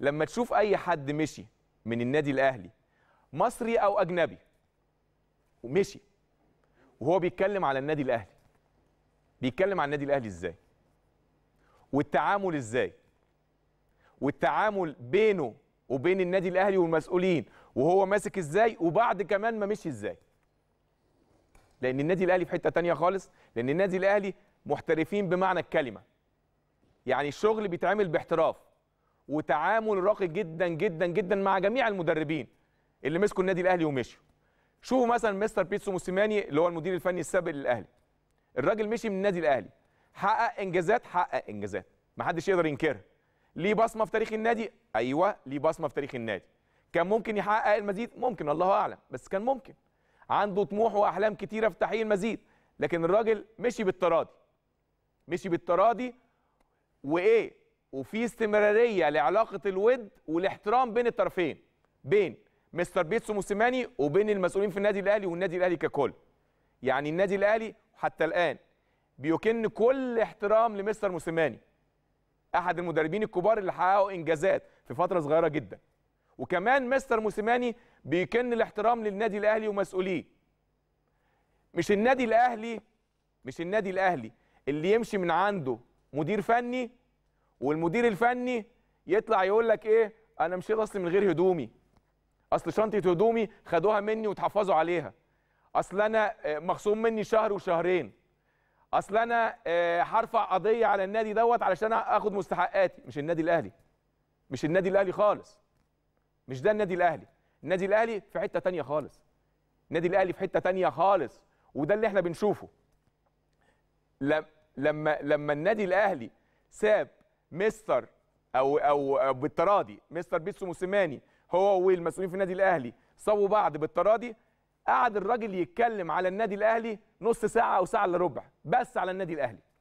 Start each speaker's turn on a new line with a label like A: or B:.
A: لما تشوف اي حد مشي من النادي الاهلي مصري او اجنبي ومشي وهو بيتكلم على النادي الاهلي بيتكلم على النادي الاهلي ازاي والتعامل ازاي والتعامل بينه وبين النادي الاهلي والمسؤولين وهو ماسك ازاي وبعد كمان ما مشي ازاي لان النادي الاهلي في حته تانية خالص لان النادي الاهلي محترفين بمعنى الكلمه يعني الشغل بيتعمل باحتراف وتعامل راقي جدا جدا جدا مع جميع المدربين اللي مسكوا النادي الاهلي ومشوا شوفوا مثلا مستر بيتسو موسيماني اللي هو المدير الفني السابق للاهلي الراجل مشي من النادي الاهلي حقق انجازات حقق انجازات محدش يقدر ينكرها ليه بصمه في تاريخ النادي ايوه ليه بصمه في تاريخ النادي كان ممكن يحقق المزيد ممكن الله اعلم بس كان ممكن عنده طموح واحلام كتيره في تحقيق المزيد لكن الراجل مشي بالتراضي مشي بالتراضي وايه وفي استمراريه لعلاقه الود والاحترام بين الطرفين بين مستر بيتسو موسيماني وبين المسؤولين في النادي الاهلي والنادي الاهلي ككل يعني النادي الاهلي حتى الان بيكن كل احترام لمستر موسيماني احد المدربين الكبار اللي حققوا انجازات في فتره صغيره جدا وكمان مستر موسيماني بيكن الاحترام للنادي الاهلي ومسؤوليه مش النادي الاهلي مش النادي الاهلي اللي يمشي من عنده مدير فني والمدير الفني يطلع يقول لك ايه انا مشيت اصلي من غير هدومي اصل شنطه هدومي خدوها مني وتحفظوا عليها اصل انا آه، مخصوم مني شهر وشهرين اصل انا آه، هرفع قضيه على النادي دوت علشان اخد مستحقاتي مش النادي الاهلي مش النادي الاهلي خالص مش ده النادي الاهلي النادي الاهلي في حته تانية خالص النادي الاهلي في حته تانية خالص وده اللي احنا بنشوفه لما لما لما النادي الاهلي ساب مستر او او بالتراضي مستر بيتسو موسيماني هو والمسؤولين في النادي الاهلي صابوا بعض بالتراضي قعد الراجل يتكلم على النادي الاهلي نص ساعه او ساعه الا ربع بس على النادي الاهلي